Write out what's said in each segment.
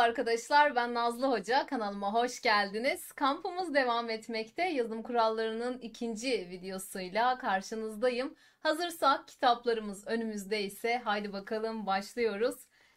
Merhaba arkadaşlar ben Nazlı Hoca kanalıma hoş geldiniz. Kampımız devam etmekte yazım kurallarının ikinci videosuyla karşınızdayım. Hazırsak kitaplarımız önümüzde ise haydi bakalım başlıyoruz.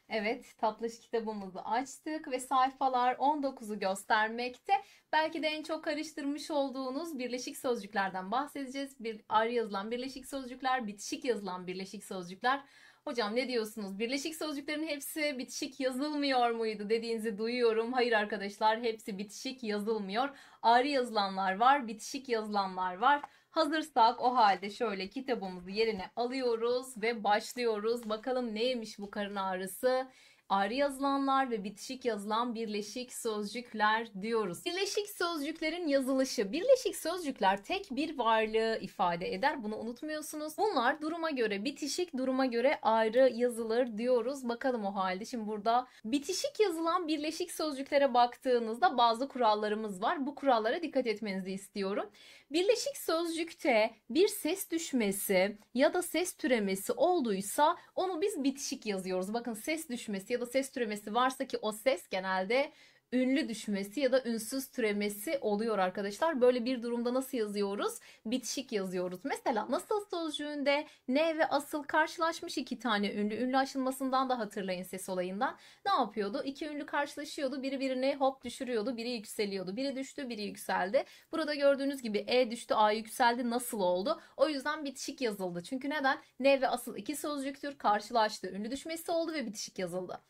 Evet tatlış kitabımızı açtık ve sayfalar 19'u göstermekte. Belki de en çok karıştırmış olduğunuz birleşik sözcüklerden bahsedeceğiz. Bir, ayrı yazılan birleşik sözcükler, bitişik yazılan birleşik sözcükler Hocam ne diyorsunuz? Birleşik sözcüklerin hepsi bitişik yazılmıyor muydu dediğinizi duyuyorum. Hayır arkadaşlar hepsi bitişik yazılmıyor. Ayrı yazılanlar var, bitişik yazılanlar var. Hazırsak o halde şöyle kitabımızı yerine alıyoruz ve başlıyoruz. Bakalım neymiş bu karın ağrısı? ayrı yazılanlar ve bitişik yazılan birleşik sözcükler diyoruz. Birleşik sözcüklerin yazılışı. Birleşik sözcükler tek bir varlığı ifade eder. Bunu unutmuyorsunuz. Bunlar duruma göre bitişik, duruma göre ayrı yazılır diyoruz. Bakalım o halde. Şimdi burada bitişik yazılan birleşik sözcüklere baktığınızda bazı kurallarımız var. Bu kurallara dikkat etmenizi istiyorum. Birleşik sözcükte bir ses düşmesi ya da ses türemesi olduysa onu biz bitişik yazıyoruz. Bakın ses düşmesi ya da ses türemesi varsa ki o ses genelde ünlü düşmesi ya da ünsüz türemesi oluyor arkadaşlar. Böyle bir durumda nasıl yazıyoruz? Bitişik yazıyoruz. Mesela nasıl sözcüğünde ne ve asıl karşılaşmış iki tane ünlü. Ünlü aşılmasından da hatırlayın ses olayından. Ne yapıyordu? İki ünlü karşılaşıyordu. Biri birini hop düşürüyordu. Biri yükseliyordu. Biri düştü, biri yükseldi. Burada gördüğünüz gibi E düştü, A yükseldi. Nasıl oldu? O yüzden bitişik yazıldı. Çünkü neden? Ne ve asıl iki sözcüktür. Karşılaştı. Ünlü düşmesi oldu ve bitişik yazıldı.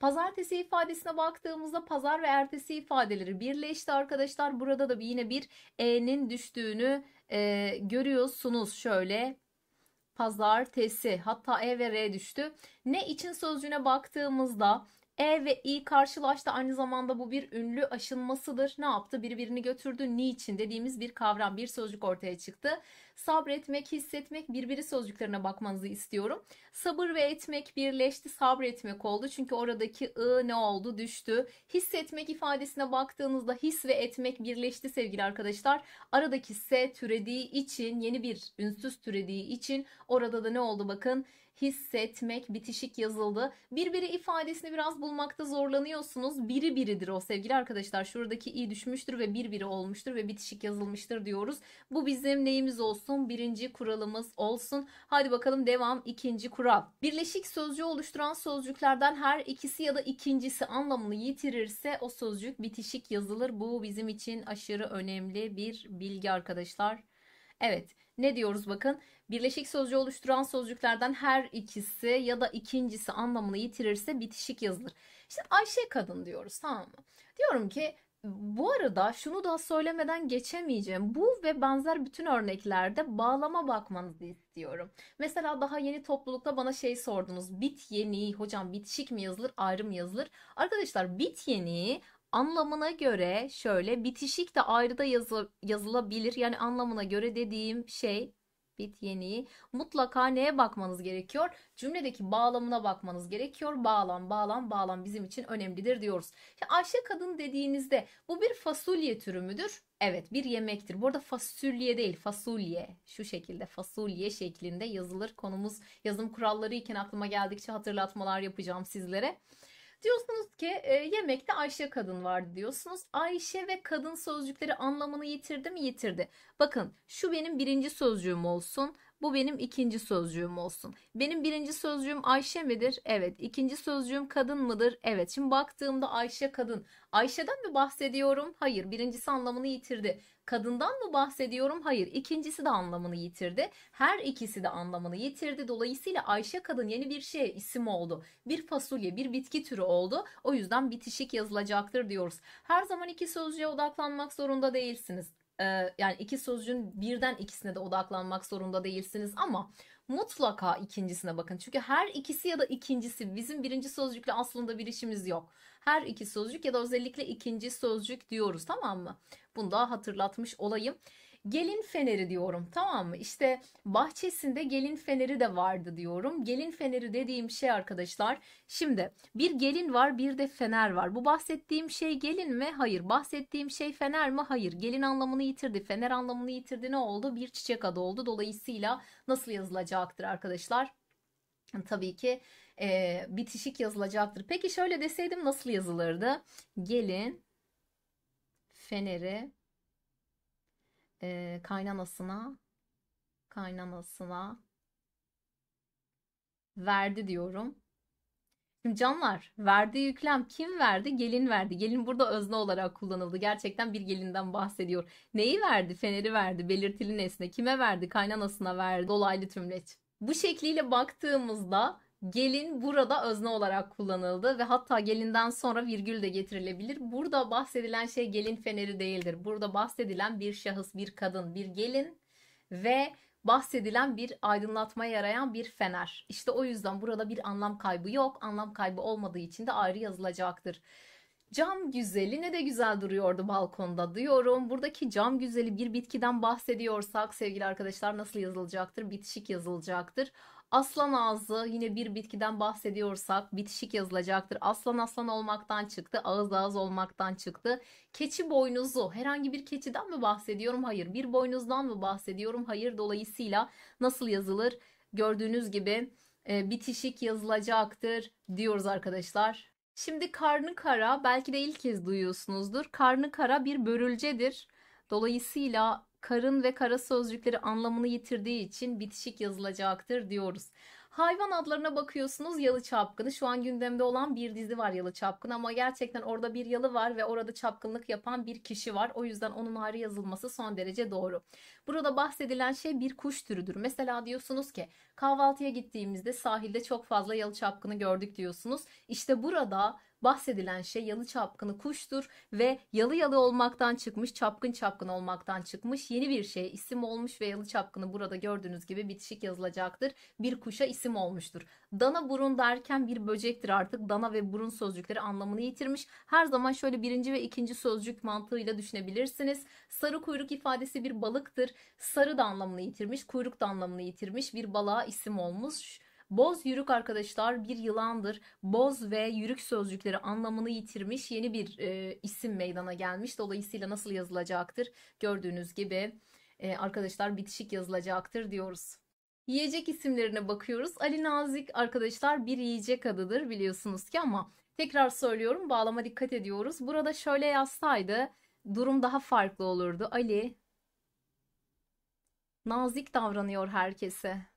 Pazartesi ifadesine baktığımızda pazar ve ertesi ifadeleri birleşti arkadaşlar. Burada da yine bir e'nin düştüğünü e, görüyorsunuz. Şöyle pazartesi hatta e ve r düştü. Ne için sözcüğüne baktığımızda e ve I karşılaştı. Aynı zamanda bu bir ünlü aşınmasıdır. Ne yaptı? Birbirini götürdü. Niçin dediğimiz bir kavram, bir sözcük ortaya çıktı. Sabretmek, hissetmek, birbiri sözcüklerine bakmanızı istiyorum. Sabır ve etmek birleşti. Sabretmek oldu. Çünkü oradaki I ne oldu? Düştü. Hissetmek ifadesine baktığınızda his ve etmek birleşti sevgili arkadaşlar. Aradaki S türediği için, yeni bir ünsüz türediği için orada da ne oldu bakın? hissetmek bitişik yazıldı. Birbiri ifadesini biraz bulmakta zorlanıyorsunuz. Biri biridir o sevgili arkadaşlar. Şuradaki i düşmüştür ve bir biri olmuştur ve bitişik yazılmıştır diyoruz. Bu bizim neyimiz olsun? Birinci kuralımız olsun. Hadi bakalım devam ikinci kural. Birleşik sözcüğü oluşturan sözcüklerden her ikisi ya da ikincisi anlamını yitirirse o sözcük bitişik yazılır. Bu bizim için aşırı önemli bir bilgi arkadaşlar. Evet ne diyoruz bakın Birleşik sözcü oluşturan sözcüklerden her ikisi ya da ikincisi anlamını yitirirse bitişik yazılır. İşte Ayşe kadın diyoruz tamam mı? Diyorum ki bu arada şunu da söylemeden geçemeyeceğim. Bu ve benzer bütün örneklerde bağlama bakmanızı istiyorum. Mesela daha yeni toplulukta bana şey sordunuz. Bit yeni hocam bitişik mi yazılır ayrı mı yazılır? Arkadaşlar bit yeni anlamına göre şöyle bitişik de ayrı da yazı, yazılabilir. Yani anlamına göre dediğim şey bit yeniyi mutlaka neye bakmanız gerekiyor? Cümledeki bağlamına bakmanız gerekiyor. Bağlam, bağlam, bağlam bizim için önemlidir diyoruz. Ya Ayşe kadın dediğinizde bu bir fasulye türü müdür? Evet bir yemektir. Bu arada fasulye değil fasulye şu şekilde fasulye şeklinde yazılır. Konumuz yazım kuralları iken aklıma geldikçe hatırlatmalar yapacağım sizlere. Diyorsunuz ki e, yemekte Ayşe kadın vardı diyorsunuz. Ayşe ve kadın sözcükleri anlamını yitirdi mi? Yitirdi. Bakın şu benim birinci sözcüğüm olsun. Bu benim ikinci sözcüğüm olsun. Benim birinci sözcüğüm Ayşe midir? Evet. İkinci sözcüğüm kadın mıdır? Evet. Şimdi baktığımda Ayşe kadın. Ayşe'den mi bahsediyorum? Hayır. Birincisi anlamını yitirdi. Kadından mı bahsediyorum? Hayır. İkincisi de anlamını yitirdi. Her ikisi de anlamını yitirdi. Dolayısıyla Ayşe kadın yeni bir şey isim oldu. Bir fasulye, bir bitki türü oldu. O yüzden bitişik yazılacaktır diyoruz. Her zaman iki sözcüğe odaklanmak zorunda değilsiniz ee, yani iki sözcüğün birden ikisine de odaklanmak zorunda değilsiniz ama mutlaka ikincisine bakın. Çünkü her ikisi ya da ikincisi bizim birinci sözcükle aslında bir işimiz yok. Her iki sözcük ya da özellikle ikinci sözcük diyoruz tamam mı? Bunu da hatırlatmış olayım. Gelin feneri diyorum tamam mı? İşte bahçesinde gelin feneri de vardı diyorum. Gelin feneri dediğim şey arkadaşlar şimdi bir gelin var bir de fener var. Bu bahsettiğim şey gelin mi? Hayır. Bahsettiğim şey fener mi? Hayır. Gelin anlamını yitirdi. Fener anlamını yitirdi. Ne oldu? Bir çiçek adı oldu. Dolayısıyla nasıl yazılacaktır arkadaşlar? Tabii ki e, bitişik yazılacaktır. Peki şöyle deseydim nasıl yazılırdı? Gelin feneri e, kaynanasına kaynanasına verdi diyorum. Şimdi canlar verdiği yüklem kim verdi? Gelin verdi. Gelin burada özne olarak kullanıldı. Gerçekten bir gelinden bahsediyor. Neyi verdi? Feneri verdi. Belirtili nesne. Kime verdi? Kaynanasına verdi. Dolaylı tümleç. Bu şekliyle baktığımızda gelin burada özne olarak kullanıldı ve hatta gelinden sonra virgül de getirilebilir. Burada bahsedilen şey gelin feneri değildir. Burada bahsedilen bir şahıs, bir kadın, bir gelin ve bahsedilen bir aydınlatmaya yarayan bir fener. İşte o yüzden burada bir anlam kaybı yok. Anlam kaybı olmadığı için de ayrı yazılacaktır. Cam güzeli ne de güzel duruyordu balkonda diyorum. Buradaki cam güzeli bir bitkiden bahsediyorsak sevgili arkadaşlar nasıl yazılacaktır? Bitişik yazılacaktır. Aslan ağzı yine bir bitkiden bahsediyorsak bitişik yazılacaktır. Aslan aslan olmaktan çıktı, ağız ağız olmaktan çıktı. Keçi boynuzu herhangi bir keçiden mi bahsediyorum? Hayır. Bir boynuzdan mı bahsediyorum? Hayır. Dolayısıyla nasıl yazılır? Gördüğünüz gibi e, bitişik yazılacaktır diyoruz arkadaşlar. Şimdi karnı kara belki de ilk kez duyuyorsunuzdur. Karnı kara bir börülcedir. Dolayısıyla karın ve kara sözcükleri anlamını yitirdiği için bitişik yazılacaktır diyoruz. Hayvan adlarına bakıyorsunuz yalı çapkını. Şu an gündemde olan bir dizi var yalı çapkını ama gerçekten orada bir yalı var ve orada çapkınlık yapan bir kişi var. O yüzden onun ayrı yazılması son derece doğru. Burada bahsedilen şey bir kuş türüdür. Mesela diyorsunuz ki kahvaltıya gittiğimizde sahilde çok fazla yalı çapkını gördük diyorsunuz. İşte burada bahsedilen şey yalı çapkını kuştur ve yalı yalı olmaktan çıkmış, çapkın çapkın olmaktan çıkmış yeni bir şey isim olmuş ve yalı çapkını burada gördüğünüz gibi bitişik yazılacaktır. Bir kuşa isim olmuştur. Dana burun derken bir böcektir artık. Dana ve burun sözcükleri anlamını yitirmiş. Her zaman şöyle birinci ve ikinci sözcük mantığıyla düşünebilirsiniz. Sarı kuyruk ifadesi bir balıktır. Sarı da anlamını yitirmiş, kuyruk da anlamını yitirmiş. Bir balığa isim olmuş Boz yürük arkadaşlar bir yılandır. Boz ve yürük sözcükleri anlamını yitirmiş yeni bir e, isim meydana gelmiş. Dolayısıyla nasıl yazılacaktır? Gördüğünüz gibi e, arkadaşlar bitişik yazılacaktır diyoruz. Yiyecek isimlerine bakıyoruz. Ali Nazik arkadaşlar bir yiyecek adıdır biliyorsunuz ki ama tekrar söylüyorum bağlama dikkat ediyoruz. Burada şöyle yazsaydı durum daha farklı olurdu. Ali nazik davranıyor herkese.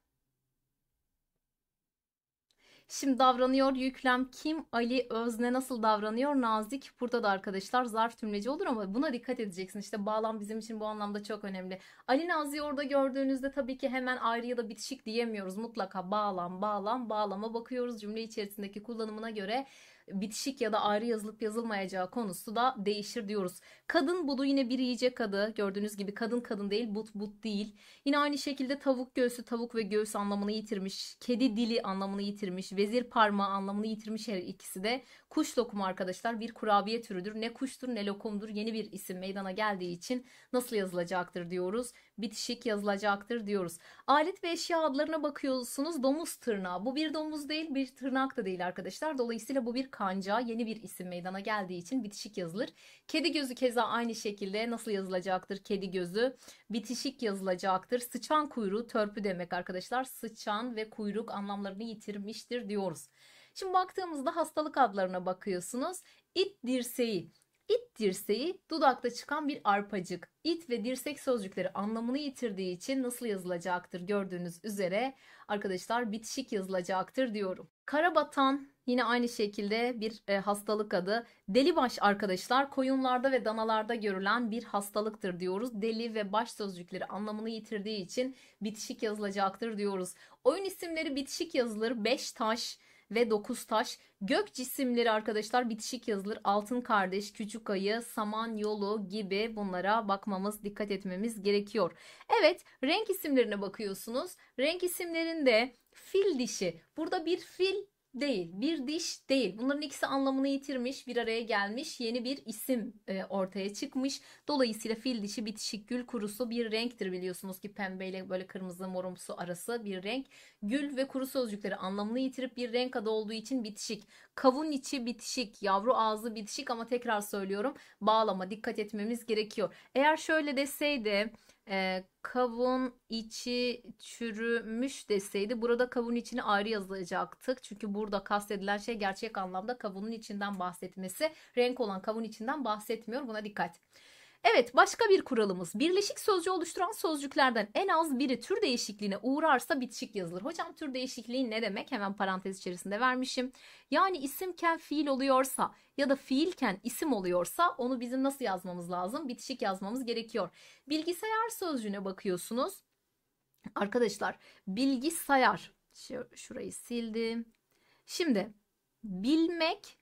Şimdi davranıyor yüklem kim? Ali Özne nasıl davranıyor? Nazik. Burada da arkadaşlar zarf tümleci olur ama buna dikkat edeceksin. İşte bağlam bizim için bu anlamda çok önemli. Ali Nazik'i orada gördüğünüzde tabii ki hemen ayrı ya da bitişik diyemiyoruz. Mutlaka bağlam, bağlam, bağlama bakıyoruz. Cümle içerisindeki kullanımına göre bitişik ya da ayrı yazılıp yazılmayacağı konusu da değişir diyoruz. Kadın budu yine bir yiyecek adı. Gördüğünüz gibi kadın kadın değil but but değil. Yine aynı şekilde tavuk göğsü tavuk ve göğüs anlamını yitirmiş. Kedi dili anlamını yitirmiş. Ve vezir parmağı anlamını yitirmiş her ikisi de. Kuş lokumu arkadaşlar bir kurabiye türüdür. Ne kuştur ne lokumdur yeni bir isim meydana geldiği için nasıl yazılacaktır diyoruz bitişik yazılacaktır diyoruz. Alet ve eşya adlarına bakıyorsunuz. Domuz tırnağı. Bu bir domuz değil bir tırnak da değil arkadaşlar. Dolayısıyla bu bir kanca. Yeni bir isim meydana geldiği için bitişik yazılır. Kedi gözü keza aynı şekilde nasıl yazılacaktır? Kedi gözü bitişik yazılacaktır. Sıçan kuyruğu törpü demek arkadaşlar. Sıçan ve kuyruk anlamlarını yitirmiştir diyoruz. Şimdi baktığımızda hastalık adlarına bakıyorsunuz. İt dirseği İt dirseği dudakta çıkan bir arpacık. İt ve dirsek sözcükleri anlamını yitirdiği için nasıl yazılacaktır gördüğünüz üzere arkadaşlar bitişik yazılacaktır diyorum. Karabatan yine aynı şekilde bir e, hastalık adı. Delibaş arkadaşlar koyunlarda ve danalarda görülen bir hastalıktır diyoruz. Deli ve baş sözcükleri anlamını yitirdiği için bitişik yazılacaktır diyoruz. Oyun isimleri bitişik yazılır. Beş taş, ve 9 taş. Gök cisimleri arkadaşlar bitişik yazılır. Altın kardeş, küçük ayı, saman yolu gibi bunlara bakmamız, dikkat etmemiz gerekiyor. Evet, renk isimlerine bakıyorsunuz. Renk isimlerinde fil dişi. Burada bir fil değil, bir diş değil. Bunların ikisi anlamını yitirmiş, bir araya gelmiş, yeni bir isim e, ortaya çıkmış. Dolayısıyla fil dişi bitişik gül kurusu bir renktir biliyorsunuz ki pembeyle böyle kırmızı morumsu arası bir renk. Gül ve kuru sözcükleri anlamını yitirip bir renk adı olduğu için bitişik. Kavun içi bitişik, yavru ağzı bitişik ama tekrar söylüyorum bağlama dikkat etmemiz gerekiyor. Eğer şöyle deseydi e, kavun içi çürümüş deseydi burada kavun içini ayrı yazacaktık. Çünkü burada kastedilen şey gerçek anlamda kavunun içinden bahsetmesi. Renk olan kavun içinden bahsetmiyor. Buna dikkat. Evet başka bir kuralımız. Birleşik sözcü oluşturan sözcüklerden en az biri tür değişikliğine uğrarsa bitişik yazılır. Hocam tür değişikliği ne demek? Hemen parantez içerisinde vermişim. Yani isimken fiil oluyorsa ya da fiilken isim oluyorsa onu bizim nasıl yazmamız lazım? Bitişik yazmamız gerekiyor. Bilgisayar sözcüğüne bakıyorsunuz. Arkadaşlar bilgisayar. Şurayı sildim. Şimdi bilmek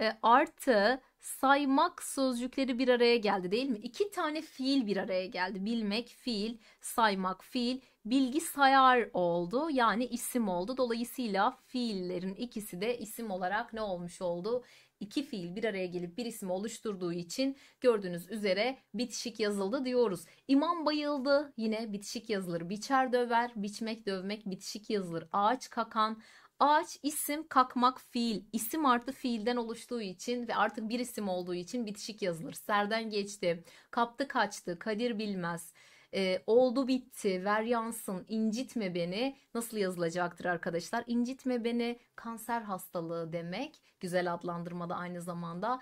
e, artı saymak sözcükleri bir araya geldi değil mi? İki tane fiil bir araya geldi. Bilmek fiil, saymak fiil, bilgi sayar oldu. Yani isim oldu. Dolayısıyla fiillerin ikisi de isim olarak ne olmuş oldu? İki fiil bir araya gelip bir isim oluşturduğu için gördüğünüz üzere bitişik yazıldı diyoruz. İmam bayıldı yine bitişik yazılır. Biçer döver, biçmek dövmek bitişik yazılır. Ağaç kakan, Ağaç isim kakmak fiil. İsim artı fiilden oluştuğu için ve artık bir isim olduğu için bitişik yazılır. Serden geçti, kaptı kaçtı, Kadir bilmez. E, oldu bitti, ver yansın, incitme beni nasıl yazılacaktır arkadaşlar? İncitme beni kanser hastalığı demek. Güzel adlandırmada aynı zamanda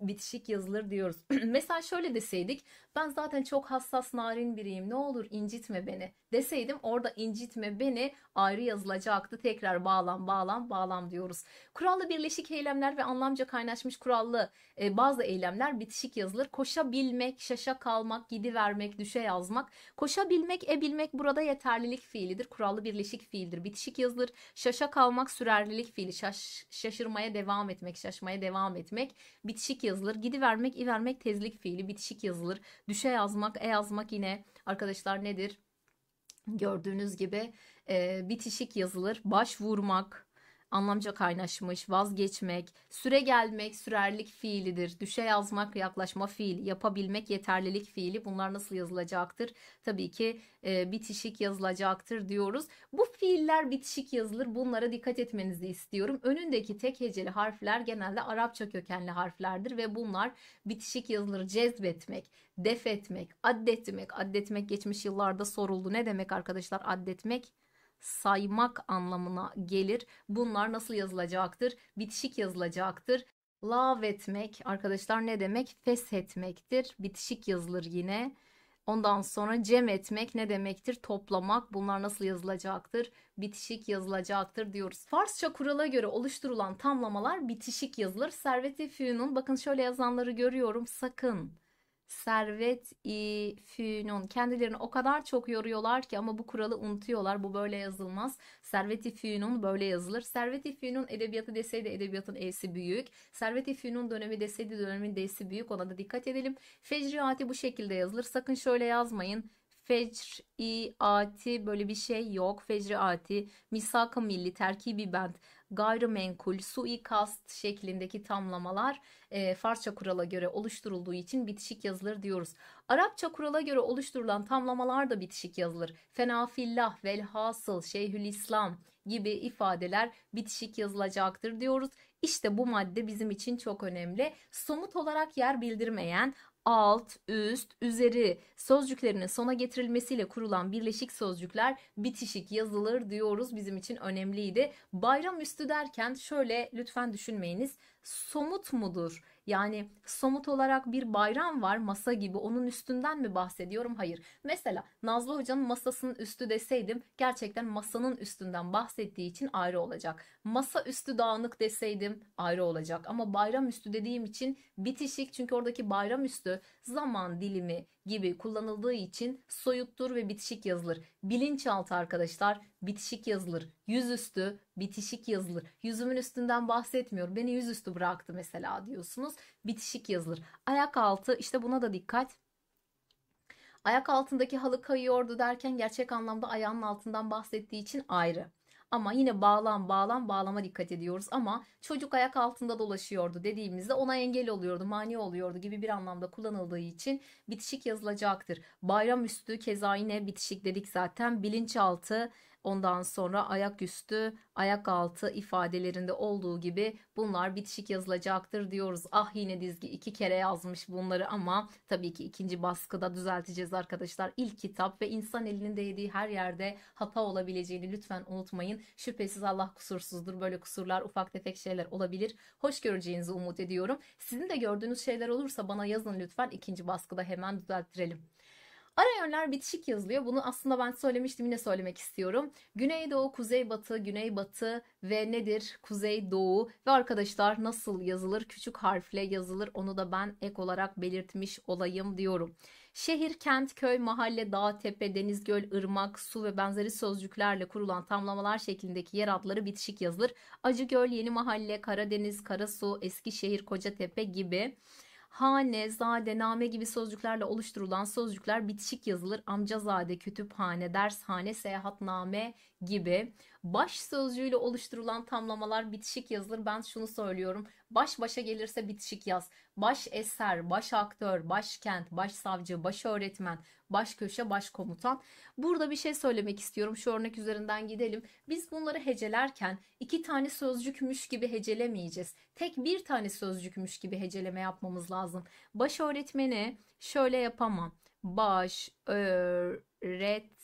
bitişik yazılır diyoruz. Mesela şöyle deseydik ben zaten çok hassas narin biriyim ne olur incitme beni deseydim orada incitme beni ayrı yazılacaktı. Tekrar bağlam bağlam bağlam diyoruz. Kurallı birleşik eylemler ve anlamca kaynaşmış kurallı e, bazı eylemler bitişik yazılır. Koşabilmek, şaşa kalmak, gidivermek, düşe yazmak. Koşabilmek, ebilmek burada yeterlilik fiilidir. Kurallı birleşik fiildir. Bitişik yazılır. Şaşa kalmak sürer Perdelik fiili şaş, şaşırmaya devam etmek, şaşmaya devam etmek. Bitişik yazılır. Gidivermek, ivermek tezlik fiili. Bitişik yazılır. Düşe yazmak, e yazmak yine arkadaşlar nedir? Gördüğünüz gibi e, bitişik yazılır. Başvurmak, anlamca kaynaşmış, vazgeçmek, süre gelmek sürerlik fiilidir. Düşe yazmak yaklaşma fiil, yapabilmek yeterlilik fiili. Bunlar nasıl yazılacaktır? Tabii ki e, bitişik yazılacaktır diyoruz. Bu fiiller bitişik yazılır. Bunlara dikkat etmenizi istiyorum. Önündeki tek heceli harfler genelde Arapça kökenli harflerdir ve bunlar bitişik yazılır. Cezbetmek, def etmek, addetmek. Addetmek geçmiş yıllarda soruldu. Ne demek arkadaşlar addetmek? saymak anlamına gelir. Bunlar nasıl yazılacaktır? Bitişik yazılacaktır. Lav etmek arkadaşlar ne demek? Feshetmektir. Bitişik yazılır yine. Ondan sonra cem etmek ne demektir? Toplamak. Bunlar nasıl yazılacaktır? Bitişik yazılacaktır diyoruz. Farsça kurala göre oluşturulan tamlamalar bitişik yazılır. Servet-i Fünun bakın şöyle yazanları görüyorum. Sakın servet i fünun. Kendilerini o kadar çok yoruyorlar ki ama bu kuralı unutuyorlar. Bu böyle yazılmaz. Servet-i fünun böyle yazılır. Servet-i fünun edebiyatı deseydi edebiyatın e'si büyük. Servet-i fünun dönemi deseydi dönemin d'si büyük. Ona da dikkat edelim. Fecriati bu şekilde yazılır. Sakın şöyle yazmayın. Fecriati böyle bir şey yok. Fecriati, misak milli, terkibi bent gayrimenkul, suikast şeklindeki tamlamalar e, Farsça kurala göre oluşturulduğu için bitişik yazılır diyoruz. Arapça kurala göre oluşturulan tamlamalar da bitişik yazılır. Fenafillah, velhasıl, şeyhülislam gibi ifadeler bitişik yazılacaktır diyoruz. İşte bu madde bizim için çok önemli. Somut olarak yer bildirmeyen alt, üst, üzeri sözcüklerinin sona getirilmesiyle kurulan birleşik sözcükler bitişik yazılır diyoruz. Bizim için önemliydi. Bayram üstü derken şöyle lütfen düşünmeyiniz. Somut mudur? Yani somut olarak bir bayram var masa gibi onun üstünden mi bahsediyorum? Hayır. Mesela Nazlı Hoca'nın masasının üstü deseydim gerçekten masanın üstünden bahsettiği için ayrı olacak. Masa üstü dağınık deseydim ayrı olacak. Ama bayram üstü dediğim için bitişik çünkü oradaki bayram üstü zaman dilimi gibi kullanıldığı için soyuttur ve bitişik yazılır. Bilinçaltı arkadaşlar bitişik yazılır. Yüzüstü bitişik yazılır. Yüzümün üstünden bahsetmiyor. Beni yüzüstü bıraktı mesela diyorsunuz. Bitişik yazılır. Ayak altı işte buna da dikkat. Ayak altındaki halı kayıyordu derken gerçek anlamda ayağın altından bahsettiği için ayrı. Ama yine bağlam bağlam bağlama dikkat ediyoruz. Ama çocuk ayak altında dolaşıyordu dediğimizde ona engel oluyordu, mani oluyordu gibi bir anlamda kullanıldığı için bitişik yazılacaktır. Bayram üstü keza yine bitişik dedik zaten bilinçaltı Ondan sonra ayaküstü, ayak altı ifadelerinde olduğu gibi bunlar bitişik yazılacaktır diyoruz. Ah yine dizgi iki kere yazmış bunları ama tabii ki ikinci baskıda düzelteceğiz arkadaşlar. İlk kitap ve insan elinin değdiği her yerde hata olabileceğini lütfen unutmayın. Şüphesiz Allah kusursuzdur. Böyle kusurlar, ufak tefek şeyler olabilir. Hoş göreceğinizi umut ediyorum. Sizin de gördüğünüz şeyler olursa bana yazın lütfen. ikinci baskıda hemen düzelttirelim. Ara yönler bitişik yazılıyor. Bunu aslında ben söylemiştim yine söylemek istiyorum. Güneydoğu, kuzeybatı, güneybatı ve nedir? Kuzeydoğu ve arkadaşlar nasıl yazılır? Küçük harfle yazılır. Onu da ben ek olarak belirtmiş olayım diyorum. Şehir, kent, köy, mahalle, dağ, tepe, deniz, göl, ırmak, su ve benzeri sözcüklerle kurulan tamlamalar şeklindeki yer adları bitişik yazılır. Acıgöl, Yeni Mahalle, Karadeniz, Karasu, Eskişehir, Kocatepe gibi hane, zade, name gibi sözcüklerle oluşturulan sözcükler bitişik yazılır. Amcazade, kütüphane, dershane, seyahatname gibi baş sözcüğüyle oluşturulan tamlamalar bitişik yazılır. Ben şunu söylüyorum. Baş başa gelirse bitişik yaz. Baş eser, baş aktör, baş kent, baş savcı, baş öğretmen, baş köşe, baş komutan. Burada bir şey söylemek istiyorum. Şu örnek üzerinden gidelim. Biz bunları hecelerken iki tane sözcükmüş gibi hecelemeyeceğiz. Tek bir tane sözcükmüş gibi heceleme yapmamız lazım. Baş öğretmeni şöyle yapamam. Baş öğret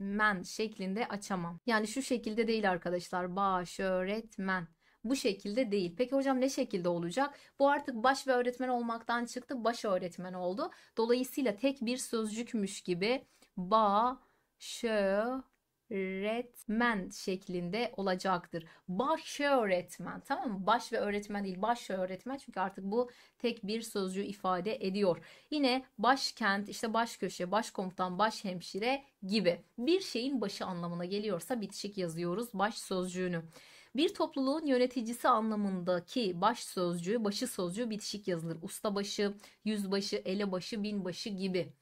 öğretmen şeklinde açamam. Yani şu şekilde değil arkadaşlar. Baş öğretmen bu şekilde değil. Peki hocam ne şekilde olacak? Bu artık baş ve öğretmen olmaktan çıktı, baş öğretmen oldu. Dolayısıyla tek bir sözcükmüş gibi ba şö öğretmen şeklinde olacaktır. Baş öğretmen tamam mı? Baş ve öğretmen değil baş öğretmen çünkü artık bu tek bir sözcü ifade ediyor. Yine başkent işte baş köşe baş komutan, baş hemşire gibi bir şeyin başı anlamına geliyorsa bitişik yazıyoruz baş sözcüğünü. Bir topluluğun yöneticisi anlamındaki baş sözcüğü, başı sözcüğü bitişik yazılır. Ustabaşı, yüzbaşı, elebaşı, binbaşı gibi.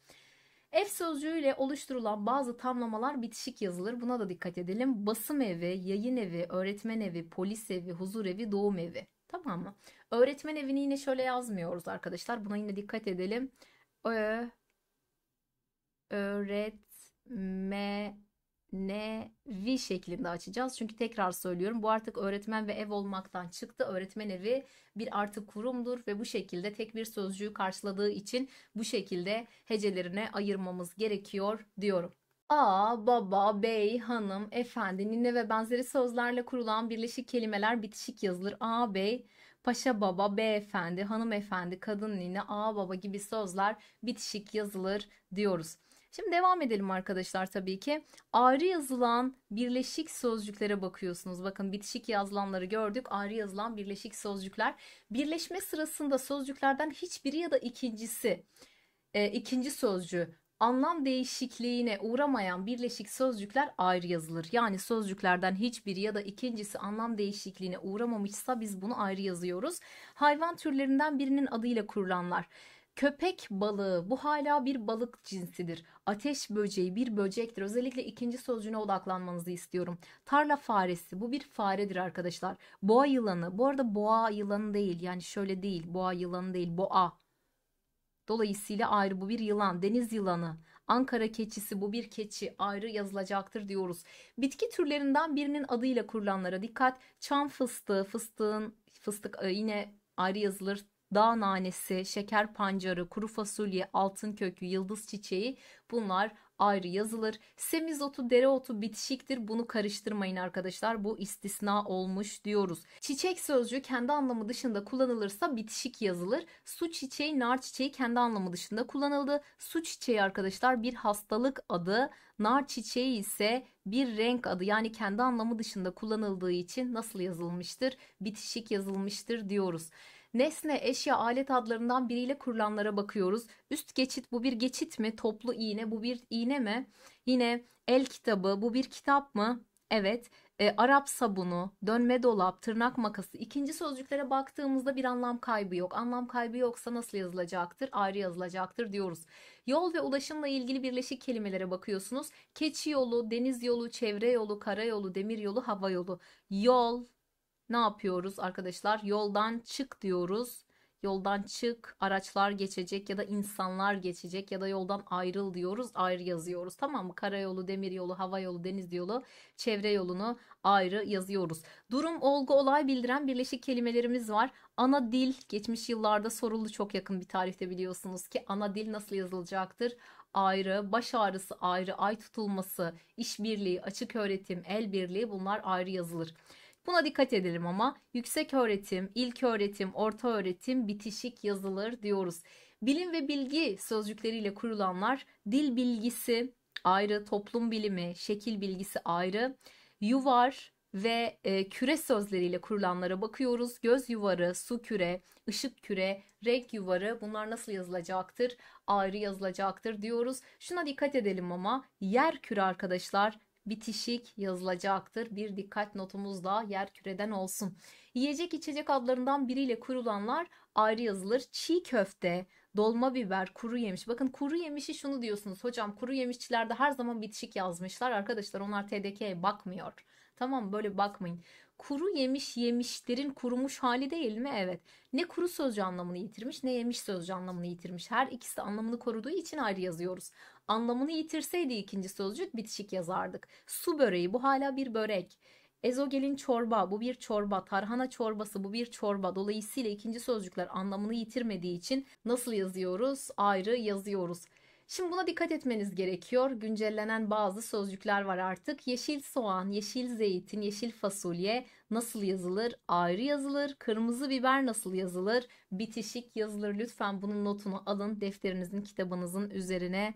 Ev sözcüğüyle oluşturulan bazı tamlamalar bitişik yazılır. Buna da dikkat edelim. Basım evi, yayın evi, öğretmen evi, polis evi, huzur evi, doğum evi. Tamam mı? Öğretmen evini yine şöyle yazmıyoruz arkadaşlar. Buna yine dikkat edelim. Ö öğretme nevi şeklinde açacağız. Çünkü tekrar söylüyorum bu artık öğretmen ve ev olmaktan çıktı. Öğretmen evi bir artık kurumdur ve bu şekilde tek bir sözcüğü karşıladığı için bu şekilde hecelerine ayırmamız gerekiyor diyorum. A, baba, bey, hanım, efendi, nine ve benzeri sözlerle kurulan birleşik kelimeler bitişik yazılır. A, bey, paşa baba, beyefendi, efendi, kadın nine, a baba gibi sözler bitişik yazılır diyoruz. Şimdi devam edelim arkadaşlar tabii ki. Ayrı yazılan birleşik sözcüklere bakıyorsunuz. Bakın bitişik yazılanları gördük. Ayrı yazılan birleşik sözcükler. Birleşme sırasında sözcüklerden hiçbiri ya da ikincisi, e, ikinci sözcü anlam değişikliğine uğramayan birleşik sözcükler ayrı yazılır. Yani sözcüklerden hiçbiri ya da ikincisi anlam değişikliğine uğramamışsa biz bunu ayrı yazıyoruz. Hayvan türlerinden birinin adıyla kurulanlar. Köpek balığı bu hala bir balık cinsidir. Ateş böceği bir böcektir. Özellikle ikinci sözcüğüne odaklanmanızı istiyorum. Tarla faresi bu bir faredir arkadaşlar. Boğa yılanı bu arada boğa yılanı değil yani şöyle değil boğa yılanı değil boğa. Dolayısıyla ayrı bu bir yılan deniz yılanı. Ankara keçisi bu bir keçi ayrı yazılacaktır diyoruz. Bitki türlerinden birinin adıyla kurulanlara dikkat. Çam fıstığı, fıstığın fıstık e, yine ayrı yazılır dağ nanesi, şeker pancarı, kuru fasulye, altın kökü, yıldız çiçeği bunlar ayrı yazılır. Semizotu, dereotu bitişiktir. Bunu karıştırmayın arkadaşlar. Bu istisna olmuş diyoruz. Çiçek sözcüğü kendi anlamı dışında kullanılırsa bitişik yazılır. Su çiçeği, nar çiçeği kendi anlamı dışında kullanıldı. Su çiçeği arkadaşlar bir hastalık adı. Nar çiçeği ise bir renk adı yani kendi anlamı dışında kullanıldığı için nasıl yazılmıştır? Bitişik yazılmıştır diyoruz. Nesne, eşya, alet adlarından biriyle kurulanlara bakıyoruz. Üst geçit bu bir geçit mi? Toplu iğne bu bir iğne mi? Yine el kitabı bu bir kitap mı? Evet. E, Arap sabunu, dönme dolap, tırnak makası. İkinci sözcüklere baktığımızda bir anlam kaybı yok. Anlam kaybı yoksa nasıl yazılacaktır? Ayrı yazılacaktır diyoruz. Yol ve ulaşımla ilgili birleşik kelimelere bakıyorsunuz. Keçi yolu, deniz yolu, çevre yolu, karayolu, demir yolu, hava yolu. Yol, ne yapıyoruz arkadaşlar? Yoldan çık diyoruz. Yoldan çık, araçlar geçecek ya da insanlar geçecek ya da yoldan ayrıl diyoruz, ayrı yazıyoruz. Tamam mı? Karayolu, demiryolu, hava yolu, deniz yolu, çevre yolunu ayrı yazıyoruz. Durum, olgu, olay bildiren birleşik kelimelerimiz var. Ana dil geçmiş yıllarda soruldu çok yakın bir tarihte biliyorsunuz ki ana dil nasıl yazılacaktır? ayrı, baş ağrısı ayrı, ay tutulması, işbirliği, açık öğretim, el birliği bunlar ayrı yazılır. Buna dikkat edelim ama yüksek öğretim, ilk öğretim, orta öğretim bitişik yazılır diyoruz. Bilim ve bilgi sözcükleriyle kurulanlar dil bilgisi ayrı, toplum bilimi, şekil bilgisi ayrı, yuvar, ve e, küre sözleriyle kurulanlara bakıyoruz. Göz yuvarı, su küre, ışık küre, renk yuvarı bunlar nasıl yazılacaktır? Ayrı yazılacaktır diyoruz. Şuna dikkat edelim ama yer küre arkadaşlar bitişik yazılacaktır. Bir dikkat notumuz da yer küreden olsun. Yiyecek içecek adlarından biriyle kurulanlar ayrı yazılır. Çiğ köfte, dolma biber, kuru yemiş. Bakın kuru yemişi şunu diyorsunuz. Hocam kuru yemişçilerde her zaman bitişik yazmışlar. Arkadaşlar onlar TDK'ye bakmıyor. Tamam böyle bakmayın kuru yemiş yemişlerin kurumuş hali değil mi? Evet. Ne kuru sözcü anlamını yitirmiş ne yemiş sözcü anlamını yitirmiş. Her ikisi anlamını koruduğu için ayrı yazıyoruz. Anlamını yitirseydi ikinci sözcük bitişik yazardık. Su böreği bu hala bir börek. Ezogelin çorba, bu bir çorba, tarhana çorbası, bu bir çorba. Dolayısıyla ikinci sözcükler anlamını yitirmediği için nasıl yazıyoruz? Ayrı yazıyoruz. Şimdi buna dikkat etmeniz gerekiyor. Güncellenen bazı sözcükler var artık. Yeşil soğan, yeşil zeytin, yeşil fasulye nasıl yazılır? Ayrı yazılır. Kırmızı biber nasıl yazılır? Bitişik yazılır. Lütfen bunun notunu alın defterinizin, kitabınızın üzerine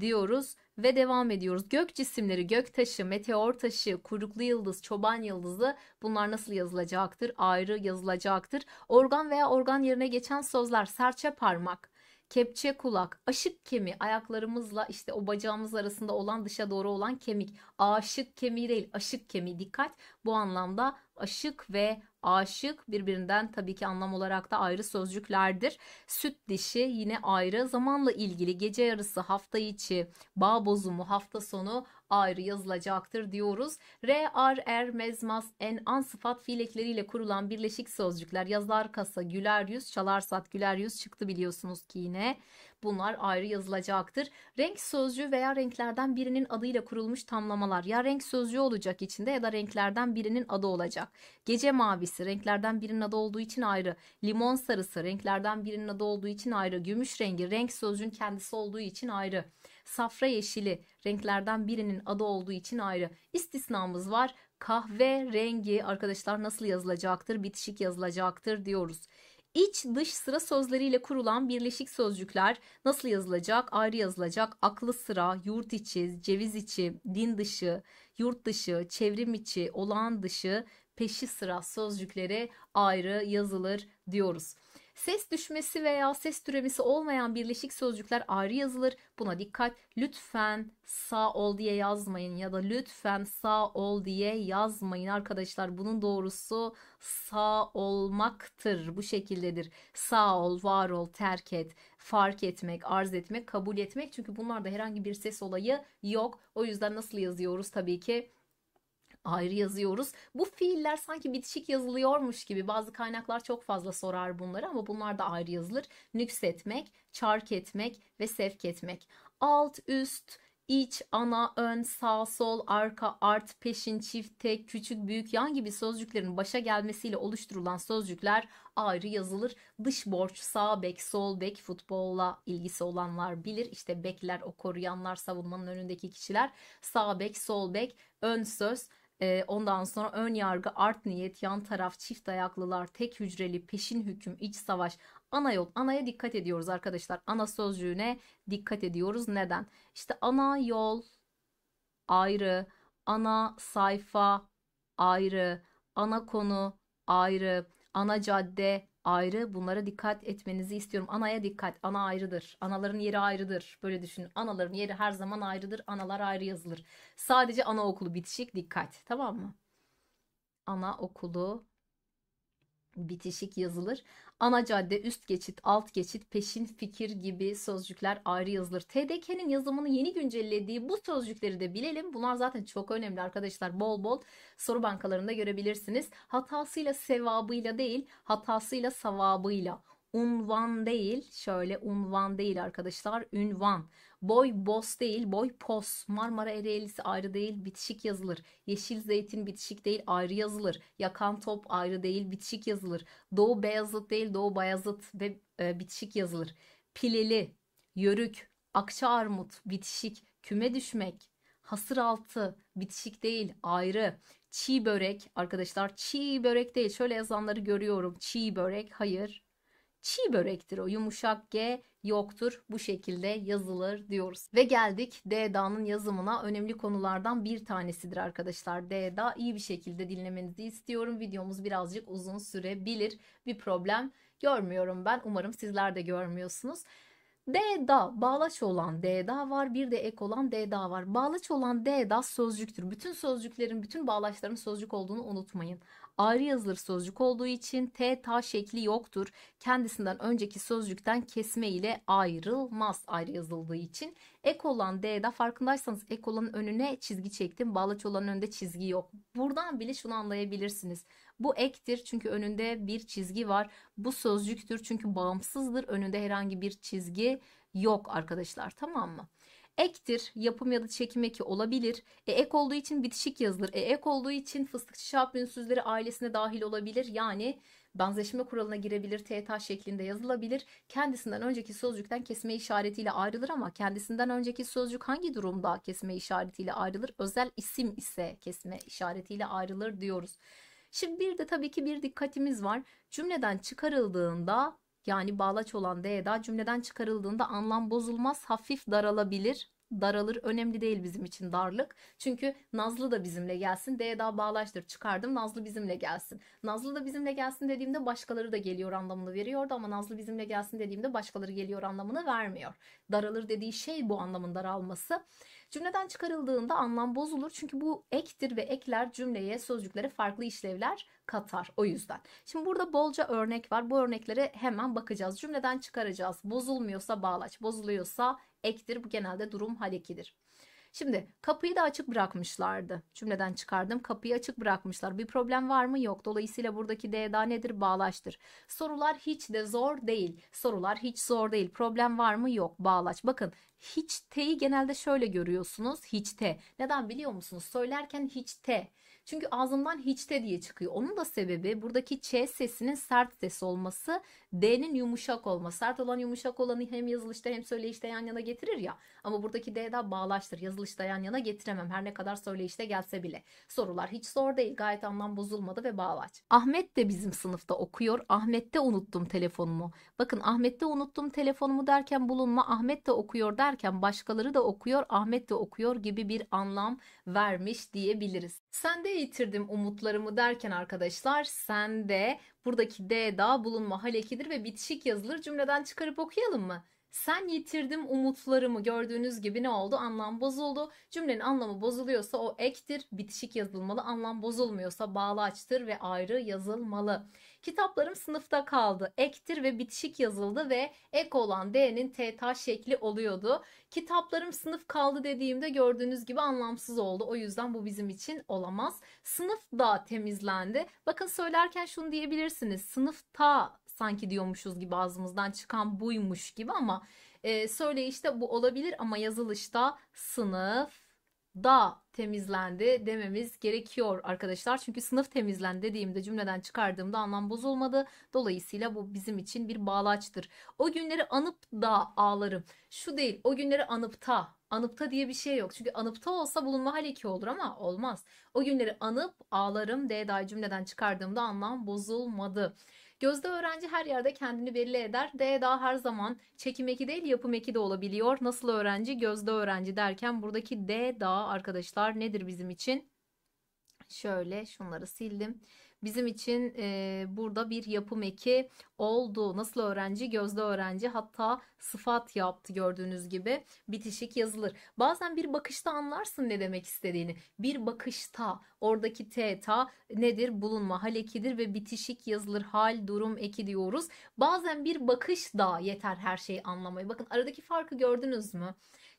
diyoruz ve devam ediyoruz. Gök cisimleri, gök taşı, meteor taşı, kuyruklu yıldız, çoban yıldızı bunlar nasıl yazılacaktır? Ayrı yazılacaktır. Organ veya organ yerine geçen sözler serçe parmak, kepçe kulak, aşık kemiği ayaklarımızla işte o bacağımız arasında olan dışa doğru olan kemik. Aşık kemiği değil aşık kemiği dikkat. Bu anlamda aşık ve aşık birbirinden tabii ki anlam olarak da ayrı sözcüklerdir. Süt dişi yine ayrı zamanla ilgili gece yarısı hafta içi bağ bozumu hafta sonu ayrı yazılacaktır diyoruz. R, R, R mezmas, en, an sıfat fiilekleriyle kurulan birleşik sözcükler yazlar kasa, güler yüz, çalar sat, güler yüz çıktı biliyorsunuz ki yine. Bunlar ayrı yazılacaktır. Renk sözcüğü veya renklerden birinin adıyla kurulmuş tamlamalar ya renk sözcüğü olacak içinde ya da renklerden birinin adı olacak. Gece mavisi renklerden birinin adı olduğu için ayrı. Limon sarısı renklerden birinin adı olduğu için ayrı. Gümüş rengi renk sözcüğün kendisi olduğu için ayrı safra yeşili renklerden birinin adı olduğu için ayrı. İstisnamız var. Kahve rengi arkadaşlar nasıl yazılacaktır? Bitişik yazılacaktır diyoruz. İç dış sıra sözleriyle kurulan birleşik sözcükler nasıl yazılacak? Ayrı yazılacak. Aklı sıra, yurt içi, ceviz içi, din dışı, yurt dışı, çevrim içi, olağan dışı, peşi sıra sözcüklere ayrı yazılır diyoruz. Ses düşmesi veya ses türemesi olmayan birleşik sözcükler ayrı yazılır. Buna dikkat. Lütfen sağ ol diye yazmayın ya da lütfen sağ ol diye yazmayın arkadaşlar. Bunun doğrusu sağ olmaktır. Bu şekildedir. Sağ ol, var ol, terk et, fark etmek, arz etmek, kabul etmek. Çünkü bunlarda herhangi bir ses olayı yok. O yüzden nasıl yazıyoruz tabii ki? ayrı yazıyoruz. Bu fiiller sanki bitişik yazılıyormuş gibi bazı kaynaklar çok fazla sorar bunları ama bunlar da ayrı yazılır. Nüksetmek, çark etmek ve sevk etmek. Alt, üst, iç, ana, ön, sağ, sol, arka, art, peşin, çift, tek, küçük, büyük, yan gibi sözcüklerin başa gelmesiyle oluşturulan sözcükler ayrı yazılır. Dış borç sağ bek, sol bek futbolla ilgisi olanlar bilir. İşte bekler, o koruyanlar, savunmanın önündeki kişiler. Sağ bek, sol bek, ön söz, e, ondan sonra ön yargı, art niyet, yan taraf, çift ayaklılar, tek hücreli, peşin hüküm, iç savaş, ana yol. Anaya dikkat ediyoruz arkadaşlar. Ana sözcüğüne dikkat ediyoruz. Neden? İşte ana yol ayrı, ana sayfa ayrı, ana konu ayrı, ana cadde ayrı. Bunlara dikkat etmenizi istiyorum. Anaya dikkat. Ana ayrıdır. Anaların yeri ayrıdır. Böyle düşünün. Anaların yeri her zaman ayrıdır. Analar ayrı yazılır. Sadece ana okulu bitişik dikkat. Tamam mı? Ana okulu bitişik yazılır. Ana cadde, üst geçit, alt geçit, peşin fikir gibi sözcükler ayrı yazılır. TDK'nin yazımını yeni güncellediği bu sözcükleri de bilelim. Bunlar zaten çok önemli arkadaşlar. Bol bol soru bankalarında görebilirsiniz. Hatasıyla sevabıyla değil, hatasıyla savabıyla unvan değil şöyle unvan değil arkadaşlar ünvan boy bos değil boy pos Marmara Ereğlisi ayrı değil bitişik yazılır yeşil zeytin bitişik değil ayrı yazılır yakan top ayrı değil bitişik yazılır Doğu Beyazıt değil Doğu Bayazıt ve e, bitişik yazılır pileli yörük akça armut bitişik küme düşmek hasır altı bitişik değil ayrı çiğ börek arkadaşlar çiğ börek değil şöyle yazanları görüyorum çiğ börek hayır çiğ börektir o. Yumuşak G yoktur. Bu şekilde yazılır diyoruz. Ve geldik DEDA'nın yazımına. Önemli konulardan bir tanesidir arkadaşlar. DEDA iyi bir şekilde dinlemenizi istiyorum. Videomuz birazcık uzun sürebilir. Bir problem görmüyorum ben. Umarım sizler de görmüyorsunuz. D da bağlaç olan D da var bir de ek olan D da var. Bağlaç olan D da sözcüktür. Bütün sözcüklerin bütün bağlaçların sözcük olduğunu unutmayın. Ayrı yazılır sözcük olduğu için T ta şekli yoktur. Kendisinden önceki sözcükten kesme ile ayrılmaz ayrı yazıldığı için. Ek olan D'da farkındaysanız ek olanın önüne çizgi çektim. Bağlaç olanın önünde çizgi yok. Buradan bile şunu anlayabilirsiniz. Bu ektir çünkü önünde bir çizgi var. Bu sözcüktür çünkü bağımsızdır. Önünde herhangi bir çizgi yok arkadaşlar tamam mı? ektir yapım ya da çekim eki olabilir. E, ek olduğu için bitişik yazılır. E, ek olduğu için fıstıkçı şap ailesine dahil olabilir. Yani benzeşme kuralına girebilir. TH şeklinde yazılabilir. Kendisinden önceki sözcükten kesme işaretiyle ayrılır ama kendisinden önceki sözcük hangi durumda kesme işaretiyle ayrılır? Özel isim ise kesme işaretiyle ayrılır diyoruz. Şimdi bir de tabii ki bir dikkatimiz var. Cümleden çıkarıldığında yani bağlaç olan D'da cümleden çıkarıldığında anlam bozulmaz hafif daralabilir daralır önemli değil bizim için darlık. Çünkü Nazlı da bizimle gelsin. D'da bağlaçtır. çıkardım Nazlı bizimle gelsin. Nazlı da bizimle gelsin dediğimde başkaları da geliyor anlamını veriyordu ama Nazlı bizimle gelsin dediğimde başkaları geliyor anlamını vermiyor. Daralır dediği şey bu anlamın daralması. Cümleden çıkarıldığında anlam bozulur çünkü bu ektir ve ekler cümleye, sözcüklere farklı işlevler katar o yüzden. Şimdi burada bolca örnek var. Bu örneklere hemen bakacağız. Cümleden çıkaracağız. Bozulmuyorsa bağlaç, bozuluyorsa ektir. Bu genelde durum hal Şimdi kapıyı da açık bırakmışlardı. Cümleden çıkardım. Kapıyı açık bırakmışlar. Bir problem var mı? Yok. Dolayısıyla buradaki DDA nedir? Bağlaçtır. Sorular hiç de zor değil. Sorular hiç zor değil. Problem var mı? Yok. Bağlaç. Bakın hiç te'yi genelde şöyle görüyorsunuz. Hiç t. Neden biliyor musunuz? Söylerken hiç t. Çünkü ağzımdan hiç t diye çıkıyor. Onun da sebebi buradaki ç sesinin sert ses olması D'nin yumuşak olması. Sert olan yumuşak olanı hem yazılışta hem söyleyişte yan yana getirir ya. Ama buradaki D daha bağlaştır. Yazılışta yan yana getiremem. Her ne kadar söyleyişte gelse bile. Sorular hiç zor değil. Gayet anlam bozulmadı ve bağlaç. Ahmet de bizim sınıfta okuyor. Ahmet'te unuttum telefonumu. Bakın Ahmet'te unuttum telefonumu derken bulunma. Ahmet de okuyor derken başkaları da okuyor. Ahmet de okuyor gibi bir anlam vermiş diyebiliriz. Sen de yitirdim umutlarımı derken arkadaşlar sen de Buradaki D daha bulunma hal ekidir ve bitişik yazılır. Cümleden çıkarıp okuyalım mı? Sen yitirdim umutlarımı gördüğünüz gibi ne oldu? Anlam bozuldu. Cümlenin anlamı bozuluyorsa o ektir, bitişik yazılmalı. Anlam bozulmuyorsa bağlaçtır ve ayrı yazılmalı. Kitaplarım sınıfta kaldı. Ektir ve bitişik yazıldı ve ek olan D'nin TH şekli oluyordu. Kitaplarım sınıf kaldı dediğimde gördüğünüz gibi anlamsız oldu. O yüzden bu bizim için olamaz. Sınıf da temizlendi. Bakın söylerken şunu diyebilirsiniz. Sınıfta sanki diyormuşuz gibi ağzımızdan çıkan buymuş gibi ama e, söyleyişte bu olabilir ama yazılışta sınıf da temizlendi dememiz gerekiyor arkadaşlar. Çünkü sınıf temizlendi dediğimde cümleden çıkardığımda anlam bozulmadı. Dolayısıyla bu bizim için bir bağlaçtır. O günleri anıp da ağlarım. Şu değil o günleri anıp da Anıpta diye bir şey yok. Çünkü anıpta olsa bulunma haleki olur ama olmaz. O günleri anıp ağlarım D dahi cümleden çıkardığımda anlam bozulmadı. Gözde öğrenci her yerde kendini belli eder. D daha her zaman çekim eki değil yapım eki de olabiliyor. Nasıl öğrenci? Gözde öğrenci derken buradaki D daha arkadaşlar nedir bizim için? Şöyle şunları sildim bizim için e, burada bir yapım eki oldu. Nasıl öğrenci? Gözde öğrenci. Hatta sıfat yaptı gördüğünüz gibi. Bitişik yazılır. Bazen bir bakışta anlarsın ne demek istediğini. Bir bakışta oradaki t, ta nedir? Bulunma halekidir ve bitişik yazılır. Hal, durum eki diyoruz. Bazen bir bakış da yeter her şeyi anlamaya. Bakın aradaki farkı gördünüz mü?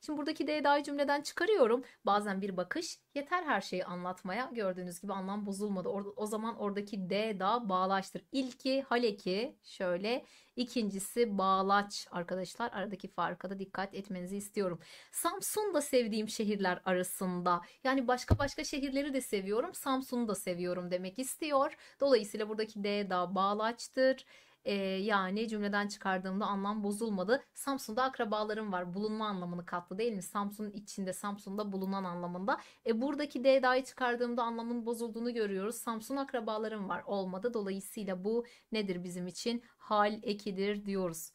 Şimdi buradaki D'da'yı cümleden çıkarıyorum. Bazen bir bakış yeter her şeyi anlatmaya. Gördüğünüz gibi anlam bozulmadı. O, o zaman oradaki D'da bağlaştır. İlki haleki şöyle. ikincisi bağlaç arkadaşlar. Aradaki farka da dikkat etmenizi istiyorum. Samsun da sevdiğim şehirler arasında. Yani başka başka şehirleri de seviyorum. Samsun'u da seviyorum demek istiyor. Dolayısıyla buradaki D da bağlaçtır. E, yani cümleden çıkardığımda anlam bozulmadı. Samsun'da akrabalarım var. Bulunma anlamını katlı değil mi? Samsun'un içinde, Samsun'da bulunan anlamında. E, buradaki D'da'yı çıkardığımda anlamın bozulduğunu görüyoruz. Samsun akrabalarım var. Olmadı. Dolayısıyla bu nedir bizim için? Hal ekidir diyoruz.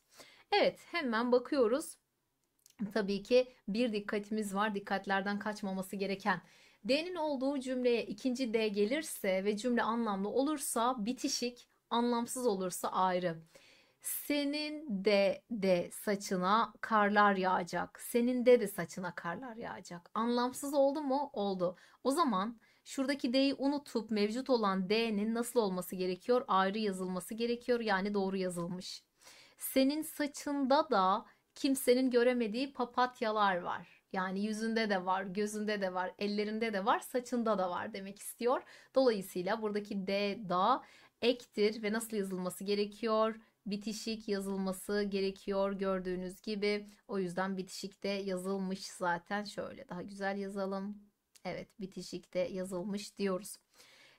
Evet hemen bakıyoruz. Tabii ki bir dikkatimiz var. Dikkatlerden kaçmaması gereken. D'nin olduğu cümleye ikinci D gelirse ve cümle anlamlı olursa bitişik anlamsız olursa ayrı. Senin de de saçına karlar yağacak. Senin de de saçına karlar yağacak. Anlamsız oldu mu? Oldu. O zaman şuradaki D'yi unutup mevcut olan D'nin nasıl olması gerekiyor? Ayrı yazılması gerekiyor. Yani doğru yazılmış. Senin saçında da kimsenin göremediği papatyalar var. Yani yüzünde de var, gözünde de var, ellerinde de var, saçında da var demek istiyor. Dolayısıyla buradaki D da ektir ve nasıl yazılması gerekiyor? Bitişik yazılması gerekiyor gördüğünüz gibi. O yüzden bitişik de yazılmış zaten. Şöyle daha güzel yazalım. Evet bitişik de yazılmış diyoruz.